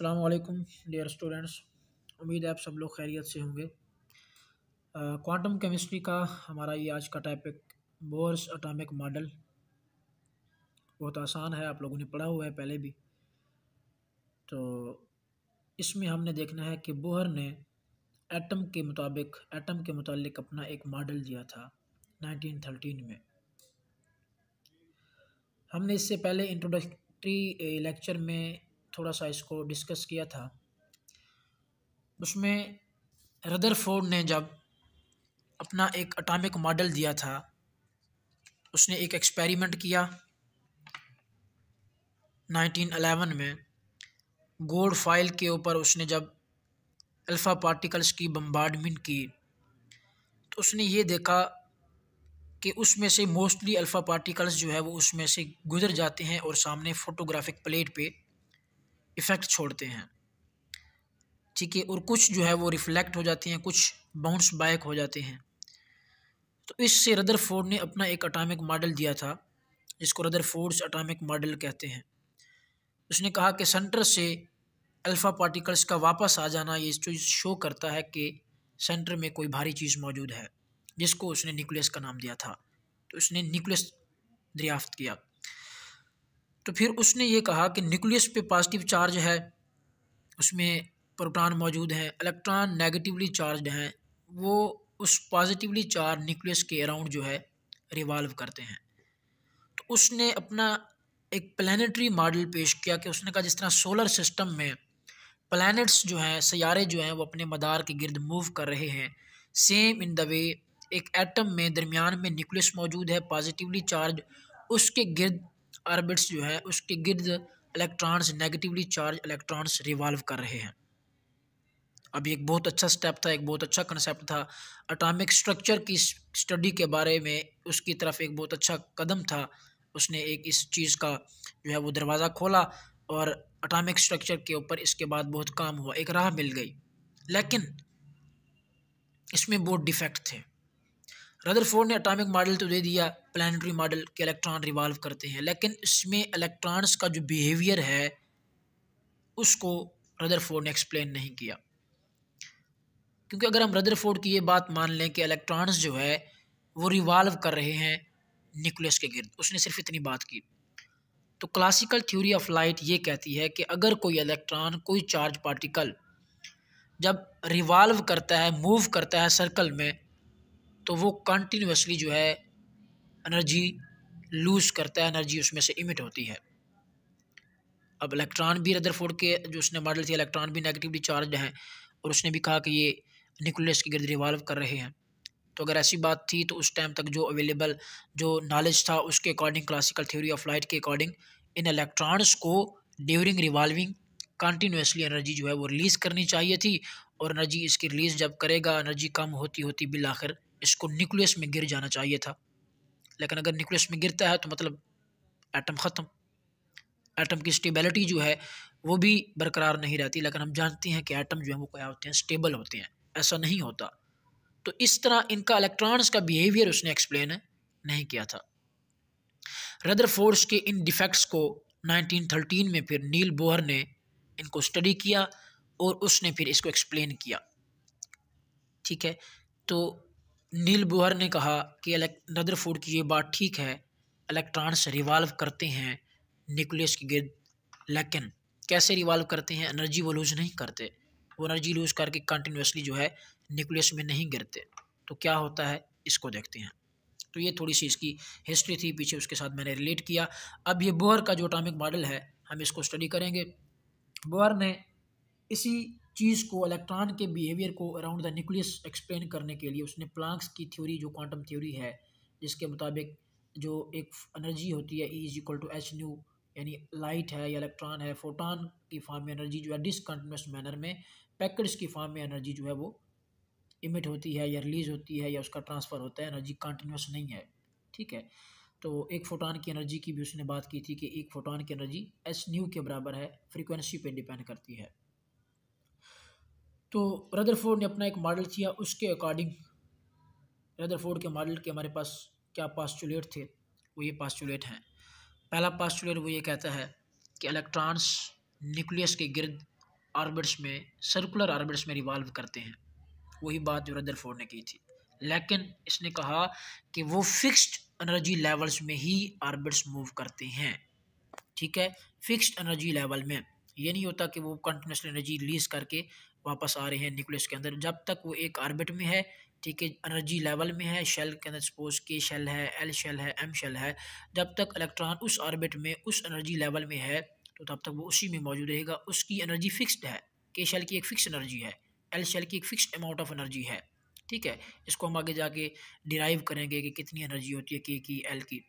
अल्लाम dear students उम्मीद है आप सब लोग खैरियत से होंगे क्वांटम केमिस्ट्री का हमारा ये आज का टॉपिक बोर्स अटामिक मॉडल बहुत आसान है आप लोगों ने पढ़ा हुआ है पहले भी तो इसमें हमने देखना है कि बोहर ने एटम के मुताबिक एटम के मुतालिक अपना एक मॉडल दिया था 1913 में हमने इससे पहले इंट्रोडक्टरी लेक्चर में थोड़ा सा इसको डिस्कस किया था उसमें रदरफोर्ड ने जब अपना एक अटामिक मॉडल दिया था उसने एक एक्सपेरिमेंट किया 1911 में गोल्ड फाइल के ऊपर उसने जब अल्फ़ा पार्टिकल्स की बम्बार्डमेंट की तो उसने ये देखा कि उसमें से मोस्टली अल्फ़ा पार्टिकल्स जो है वो उसमें से गुजर जाते हैं और सामने फ़ोटोग्राफिक प्लेट पे इफ़ेक्ट छोड़ते हैं ठीक है और कुछ जो है वो रिफ़्लेक्ट हो जाते हैं कुछ बाउंस बैक हो जाते हैं तो इससे रदर फोर्ड ने अपना एक अटामिक मॉडल दिया था जिसको रदर फोर्ड्स अटामिक मॉडल कहते हैं उसने कहा कि सेंटर से अल्फ़ा पार्टिकल्स का वापस आ जाना ये चीज़ शो करता है कि सेंटर में कोई भारी चीज़ मौजूद है जिसको उसने न्यूक्लियस का नाम दिया था तो उसने न्यूक्लियस दरियाफ्त किया तो फिर उसने ये कहा कि न्यूक्लियस पे पॉजिटिव चार्ज है उसमें प्रोटॉन मौजूद हैं इलेक्ट्रॉन नेगेटिवली चार्ज हैं वो उस पॉजिटिवली चार्ज न्यूक्लियस के अराउंड जो है रिवॉल्व करते हैं तो उसने अपना एक प्लानटरी मॉडल पेश किया कि उसने कहा जिस तरह सोलर सिस्टम में प्लानट्स जो हैं सारे जो हैं वो अपने मदार के गिरद मूव कर रहे हैं सेम इन द वे एक एटम में दरमियान में न्यूक्लियस मौजूद है पॉजिटिवली चार्ज उसके गिरद ऑर्बिट्स जो है उसके गिर्द electrons negatively charge electrons revolve कर रहे हैं अब एक बहुत अच्छा स्टेप था एक बहुत अच्छा कंसेप्ट था अटामिक स्ट्रक्चर की स्टडी के बारे में उसकी तरफ एक बहुत अच्छा कदम था उसने एक इस चीज़ का जो है वो दरवाज़ा खोला और अटामिक स्ट्रक्चर के ऊपर इसके बाद बहुत काम हुआ एक राह मिल गई लेकिन इसमें बहुत डिफेक्ट थे रदरफोर्ड ने अटामिक मॉडल तो दे दिया प्लानटरी मॉडल के इलेक्ट्रॉन रिवाल्व करते हैं लेकिन इसमें इलेक्ट्रॉन्स का जो बिहेवियर है उसको रदरफोर्ड ने एक्सप्लेन नहीं किया क्योंकि अगर हम रदरफोर्ड की ये बात मान लें कि इलेक्ट्रॉन्स जो है वो रिवॉल्व कर रहे हैं न्यूक्लियस के गिरद उसने सिर्फ इतनी बात की तो क्लासिकल थ्योरी ऑफ लाइट ये कहती है कि अगर कोई इलेक्ट्रॉन कोई चार्ज पार्टिकल जब रिवॉल्व करता है मूव करता है सर्कल में तो वो कंटिन्यूसली जो है एनर्जी लूज़ करता है एनर्जी उसमें से इमिट होती है अब इलेक्ट्रॉन भी रदरफोर्ड के जो उसने मॉडल थे इलेक्ट्रॉन भी नेगेटिवली चार्ज हैं और उसने भी कहा कि ये न्यूक्लियस के गर्द रिवॉल्व कर रहे हैं तो अगर ऐसी बात थी तो उस टाइम तक जो अवेलेबल जो नॉलेज था उसके according classical theory of light के अकॉर्डिंग इन इलेक्ट्रॉन्स को ड्यूरिंग रिवॉल्विंग कंटिन्यूसली एनर्जी जो है वो रिलीज़ करनी चाहिए थी और एनर्जी इसकी रिलीज़ जब करेगा एनर्जी कम होती होती बिल आखिर इसको न्यूक्लियस में गिर जाना चाहिए था लेकिन अगर न्यूक्लियस में गिरता है तो मतलब एटम ख़त्म एटम की स्टेबिलिटी जो है वो भी बरकरार नहीं रहती लेकिन हम जानते हैं कि एटम जो है वो क्या होते हैं स्टेबल होते हैं ऐसा नहीं होता तो इस तरह इनका इलेक्ट्रॉन्स का बिहेवियर उसने एक्सप्लेन नहीं किया था रदर फोर्स के इन डिफेक्ट्स को 1913 में फिर नील बोहर ने इनको स्टडी किया और उसने फिर इसको एक्सप्लेन किया ठीक है तो नील बुहर ने कहा कि रदरफोर्ड की ये बात ठीक है इलेक्ट्रॉन्स रिवॉल्व करते हैं न्यूक्लियस के गिर्द लेकिन कैसे रिवॉल्व करते हैं एनर्जी वो लूज़ नहीं करते वो एनर्जी लूज़ करके कंटिन्यूसली जो है न्यूक्लियस में नहीं गिरते तो क्या होता है इसको देखते हैं तो ये थोड़ी सी इसकी हिस्ट्री थी पीछे उसके साथ मैंने रिलेट किया अब ये बोहर का जो अटामिक मॉडल है हम इसको स्टडी करेंगे बोहर ने इसी चीज़ को इलेक्ट्रॉन के बिहेवियर को अराउंड द न्यूक्लियस एक्सप्लेन करने के लिए उसने प्लांक्स की थ्योरी जो क्वांटम थ्योरी है जिसके मुताबिक जो एक एनर्जी होती है E is equal to H nu यानी लाइट है या इलेक्ट्रॉन है फोटान की फॉर्म में एनर्जी जो है डिसकन्टिन्यूस मैनर में पैकेट्स की फॉर्म में एनर्जी जो है वो इमिट होती है या रिलीज़ होती है या उसका ट्रांसफ़र होता है एनर्जी कंटिन्यूस नहीं है ठीक है तो एक फोटान की एनर्जी की भी उसने बात की थी कि एक फोटान की एनर्जी एच न्यू के बराबर है फ्रीक्वेंसी पे डिपेंड करती है तो रदरफोर्ड ने अपना एक मॉडल किया उसके अकॉर्डिंग रदरफोर्ड के मॉडल के हमारे पास क्या पास्टुलेट थे वो ये पास्टुलेट हैं पहला पास्टुलेट वो ये कहता है कि इलेक्ट्रॉन्स न्यूक्लियस के गिर्द ऑर्बिट्स में सर्कुलर ऑर्बिट्स में रिवॉल्व करते हैं वही बात जो रदरफोर्ड ने की थी लेकिन इसने कहा कि वो फिक्स्ड एनर्जी लेवल्स में ही ऑर्बिट्स मूव करते हैं ठीक है फिक्स्ड एनर्जी लेवल में ये नहीं होता कि वो कंटिन्यूसली एनर्जी रिलीज़ करके वापस आ रहे हैं न्यूक्लियस के अंदर जब तक वो एक आर्बिट में है ठीक है एनर्जी लेवल में है शेल के अंदर सपोज के शेल है एल शेल है एम शेल है जब तक इलेक्ट्रॉन उस आर्बिट में उस एनर्जी लेवल में है तो तब तक वो उसी में मौजूद रहेगा उसकी एनर्जी फिक्स्ड है के शेल की एक फिक्स एनर्जी है एल शेल की एक फ़िक्स अमाउंट ऑफ एनर्जी है ठीक है इसको हम आगे जाके डिराइव करेंगे कि कितनी एनर्जी होती है के की एल की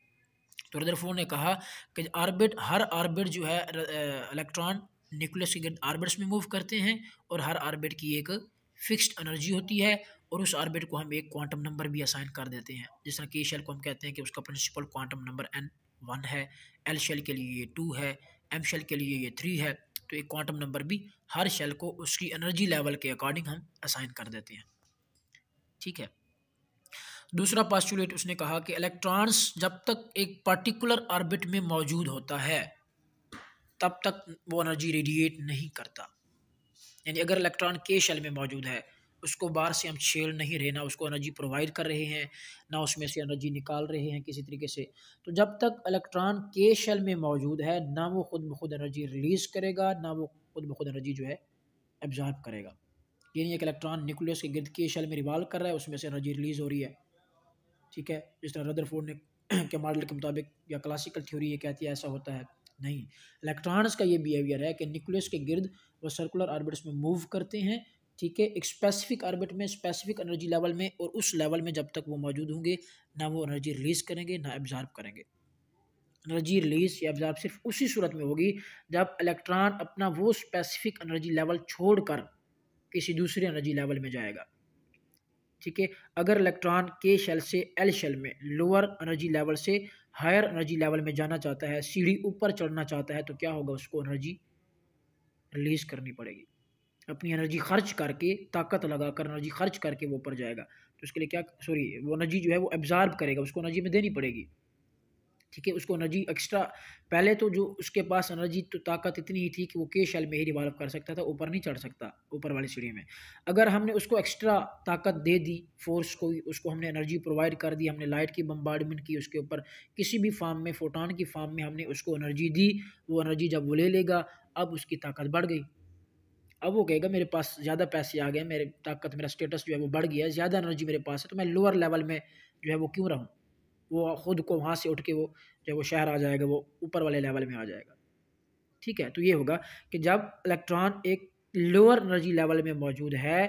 तो रदरफोर्ड ने कहा कि आर्बिट हर ऑर्बिट जो है इलेक्ट्रॉन न्यूक्लियस के गर्द आर्बिट्स में मूव करते हैं और हर आर्बिट की एक फिक्स्ड एनर्जी होती है और उस आर्बिट को हम एक क्वांटम नंबर भी असाइन कर देते हैं जिस तरह के शेल को हम कहते हैं कि उसका principal quantum number N one है एल शेल के लिए ये टू है एम शेल के लिए ये थ्री है तो एक क्वांटम नंबर भी हर शेल को उसकी एनर्जी लेवल के अकॉर्डिंग हम असाइन कर देते हैं ठीक है दूसरा पास्टुलेट उसने कहा कि इलेक्ट्रॉन्स जब तक एक पर्टिकुलर ऑर्बिट में मौजूद होता है तब तक वो एनर्जी रेडिएट नहीं करता यानी अगर इलेक्ट्रॉन के शेल में मौजूद है उसको बाहर से हम छेल नहीं रहे ना उसको एनर्जी प्रोवाइड कर रहे हैं ना उसमें से एनर्जी निकाल रहे हैं किसी तरीके से तो जब तक इलेक्ट्रॉन के शेल में मौजूद है ना वो खुद ब खुद एनर्जी रिलीज़ करेगा ना वो खुद ब खुद एनर्जी जो है एब्जॉर्ब करेगा यानी एक इलेक्ट्रॉन न्यूक्लियस के गिरद के शेल में रिवाल्व कर रहा है उसमें से एनर्जी रिलीज़ हो रही है ठीक है जिस तरह रदरफोर्ड ने के मॉडल के मुताबिक या क्लासिकल थ्योरी ये कहती है ऐसा होता है नहीं इलेक्ट्रॉन्स का ये बिहेवियर है कि न्यूक्लियस के गिर्द वो सर्कुलर ऑर्बिट्स में मूव करते हैं ठीक है एक स्पेसिफिक ऑर्बिट में स्पेसिफिक एनर्जी लेवल में और उस लेवल में जब तक वो मौजूद होंगे ना वो एनर्जी रिलीज़ करेंगे ना एब्जॉर्ब करेंगे एनर्जी रिलीज या एब्जॉर्ब सिर्फ उसी सूरत में होगी जब इलेक्ट्रॉन अपना वो स्पेसिफिक एनर्जी लेवल छोड़कर किसी दूसरे एनर्जी लेवल में जाएगा ठीक है अगर इलेक्ट्रॉन के शेल से एल शेल में लोअर एनर्जी लेवल से हायर एनर्जी लेवल में जाना चाहता है सीढ़ी ऊपर चढ़ना चाहता है तो क्या होगा उसको एनर्जी रिलीज करनी पड़ेगी अपनी एनर्जी खर्च करके ताकत लगा कर एनर्जी खर्च करके वो ऊपर जाएगा तो उसके लिए क्या सॉरी वो एनर्जी जो है वो एब्जॉर्ब करेगा उसको एनर्जी में देनी पड़ेगी ठीक है उसको एनर्जी एक्स्ट्रा पहले तो जो उसके पास एनर्जी तो ताकत इतनी ही थी कि वो के शैल में ही रिवाल्व कर सकता था ऊपर नहीं चढ़ सकता ऊपर वाली सीढ़ी में अगर हमने उसको एक्स्ट्रा ताकत दे दी फोर्स को उसको हमने एनर्जी प्रोवाइड कर दी हमने लाइट की बम्बार्डमेंट की उसके ऊपर किसी भी फार्म में फोटान की फार्म में हमने उसको एनर्जी दी वो एनर्जी जब वो ले लेगा अब उसकी ताकत बढ़ गई अब वो कहेगा मेरे पास ज़्यादा पैसे आ गए मेरे ताकत मेरा स्टेटस जो है वो बढ़ गया ज़्यादा एनर्जी मेरे पास है तो मैं लोअर लेवल में जो है वो क्यों रहूँ वो ख़ुद को वहाँ से उठ के वो जब वो शहर आ जाएगा वो ऊपर वाले लेवल में आ जाएगा ठीक है तो ये होगा कि जब इलेक्ट्रॉन एक लोअर एनर्जी लेवल में मौजूद है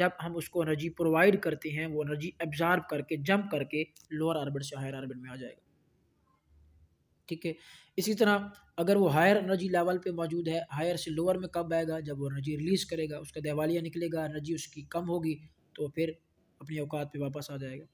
जब हम उसको एनर्जी प्रोवाइड करते हैं वो एनर्जी एब्जॉर्ब करके जंप करके लोअर आर्बिट से हायर आर्बिट में आ जाएगा ठीक है इसी तरह अगर वो हायर एनर्जी लेवल पे मौजूद है हायर से लोअर में कब आएगा जब वो एनर्जी रिलीज़ करेगा उसका दिवालिया निकलेगा एनर्जी उसकी कम होगी तो फिर अपनी अवकात पे वापस आ जाएगा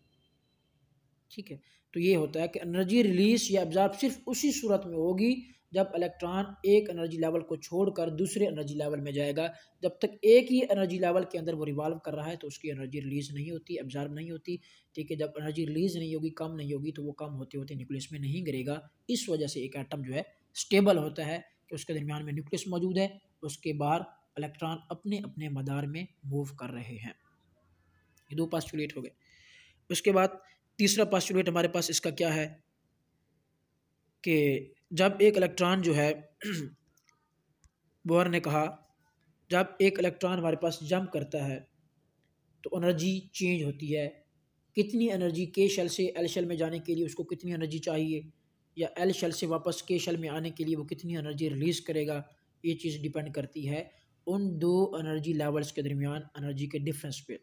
ठीक है तो ये होता है कि एनर्जी रिलीज या एब्जॉर्ब सिर्फ उसी सूरत में होगी जब इलेक्ट्रॉन एक एनर्जी लेवल को छोड़कर दूसरे एनर्जी लेवल में जाएगा जब तक एक ही एनर्जी लेवल के अंदर वो रिवॉल्व कर रहा है तो उसकी एनर्जी रिलीज़ नहीं होती एब्जॉर्ब नहीं होती ठीक है जब एनर्जी रिलीज़ नहीं होगी कम नहीं होगी तो वो कम होते होते न्यूक्लियस में नहीं गिरेगा इस वजह से एक आइटम जो है स्टेबल होता है कि उसके दरमियान में न्यूक्लियस मौजूद है उसके बाहर इलेक्ट्रॉन अपने अपने मदार में मूव कर रहे हैं ये दो पास हो गए उसके बाद तीसरा पॉस्टुलेट हमारे पास इसका क्या है कि जब एक इलेक्ट्रॉन जो है बोहर ने कहा जब एक इलेक्ट्रॉन हमारे पास जंप करता है तो एनर्जी चेंज होती है कितनी एनर्जी के शेल से एल शेल में जाने के लिए उसको कितनी एनर्जी चाहिए या एल शेल से वापस के शेल में आने के लिए वो कितनी एनर्जी रिलीज़ करेगा ये चीज़ डिपेंड करती है उन दो एनर्जी लेवल्स के दरमियान एनर्जी के डिफरेंस पर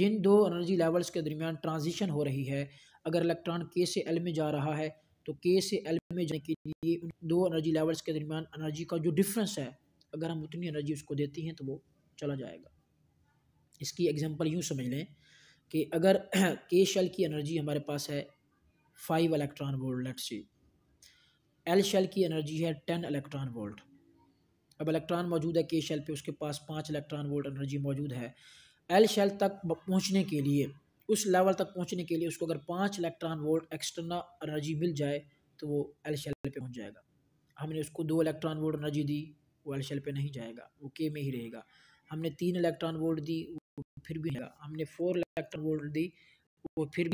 जिन दो एनर्जी लेवल्स के दरमियान ट्रांजिशन हो रही है अगर इलेक्ट्रॉन के से एल में जा रहा है तो के से एल में जाने के लिए उन दो एनर्जी लेवल्स के दरमियान एनर्जी का जो डिफरेंस है अगर हम उतनी एनर्जी उसको देती हैं तो वो चला जाएगा इसकी एग्जांपल यूँ समझ लें कि अगर के शेल की एनर्जी हमारे पास है five electron volt let see L shell की एनर्जी है टेन इलेक्ट्रॉन वोल्ट अब इलेक्ट्रॉन मौजूद है के शेल पे उसके पास पाँच इलेक्ट्रॉन वोल्ट एनर्जी मौजूद है एल शेल तक पहुंचने के लिए उस लेवल तक पहुंचने के लिए उसको अगर पाँच इलेक्ट्रॉन वोल्ट एक्सटर्नल एनर्जी मिल जाए तो वो एल शेल पे पहुंच जाएगा हमने उसको दो इलेक्ट्रॉन वोल्ट एनर्जी दी वो एल शेल पे नहीं जाएगा वो के में ही रहेगा हमने तीन इलेक्ट्रॉन वोल्ट दी वो फिर भी नहीं हमने फोर इलेक्ट्रॉन वोल्ट दी वो फिर